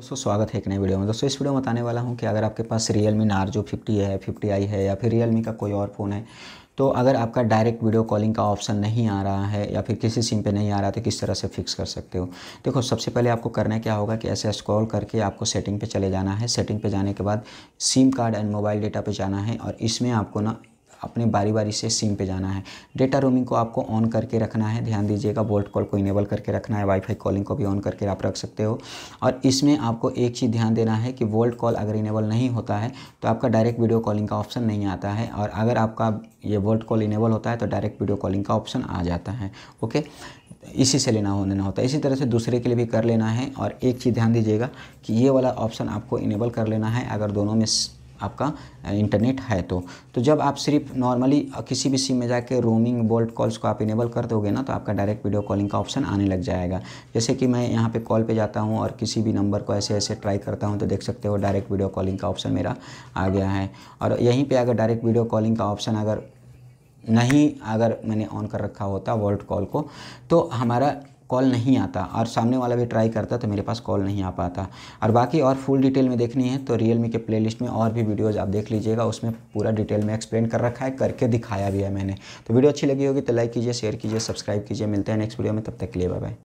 दोस्तों स्वागत है एक नए वीडियो में दोस्तों इस वीडियो में बताने वाला हूँ कि अगर आपके पास रियल मी नार्जो फिफ्टी है फिफ्टी आई है या फिर रियल मी का कोई और फ़ोन है तो अगर आपका डायरेक्ट वीडियो कॉलिंग का ऑप्शन नहीं आ रहा है या फिर किसी सिम पे नहीं आ रहा तो किस तरह से फिक्स कर सकते हो देखो सबसे पहले आपको करना क्या होगा कि ऐसे स्क्रॉल करके आपको सेटिंग पे चले जाना है सेटिंग पे जाने के बाद SIM card and mobile data पे जाना है और इसमें आपको ना अपने बारी बारी से सिम पे जाना है डेटा रोमिंग को आपको ऑन करके रखना है ध्यान दीजिएगा बोल्ट कॉल को इनेबल करके रखना है वाईफाई कॉलिंग को भी ऑन करके आप रख सकते हो और इसमें आपको एक चीज़ ध्यान देना है कि वोल्ट कॉल अगर इनेबल नहीं होता है तो आपका डायरेक्ट वीडियो कॉलिंग का ऑप्शन नहीं आता है और अगर आपका ये वोल्ट कॉल इनेबल होता है तो डायरेक्ट वीडियो कॉलिंग का ऑप्शन आ जाता है ओके इसी से लेना हो ना होता है इसी तरह से दूसरे के लिए भी कर लेना है और एक चीज़ ध्यान दीजिएगा कि ये वाला ऑप्शन आपको इनेबल कर लेना है अगर दोनों में आपका इंटरनेट है तो तो जब आप सिर्फ नॉर्मली किसी भी सिम में जाके रोमिंग बोल्ट कॉल्स को आप इनेबल कर दोगे ना तो आपका डायरेक्ट वीडियो कॉलिंग का ऑप्शन आने लग जाएगा जैसे कि मैं यहाँ पे कॉल पे जाता हूँ और किसी भी नंबर को ऐसे ऐसे ट्राई करता हूँ तो देख सकते हो डायरेक्ट वीडियो कॉलिंग का ऑप्शन मेरा आ गया है और यहीं पर अगर डायरेक्ट वीडियो कॉलिंग का ऑप्शन अगर नहीं अगर मैंने ऑन कर रखा होता वोल्ट कॉल को तो हमारा कॉल नहीं आता और सामने वाला भी ट्राई करता तो मेरे पास कॉल नहीं आ पाता और बाकी और फुल डिटेल में देखनी है तो रियल के प्लेलिस्ट में और भी वीडियोज़ आप देख लीजिएगा उसमें पूरा डिटेल में एक्सप्लेन कर रखा है करके दिखाया भी है मैंने तो वीडियो अच्छी लगी होगी तो लाइक कीजिए शेयर कीजिए सब्सक्राइब कीजिए मिलते हैं नेक्स्ट वीडियो में तब तक के लिए बाय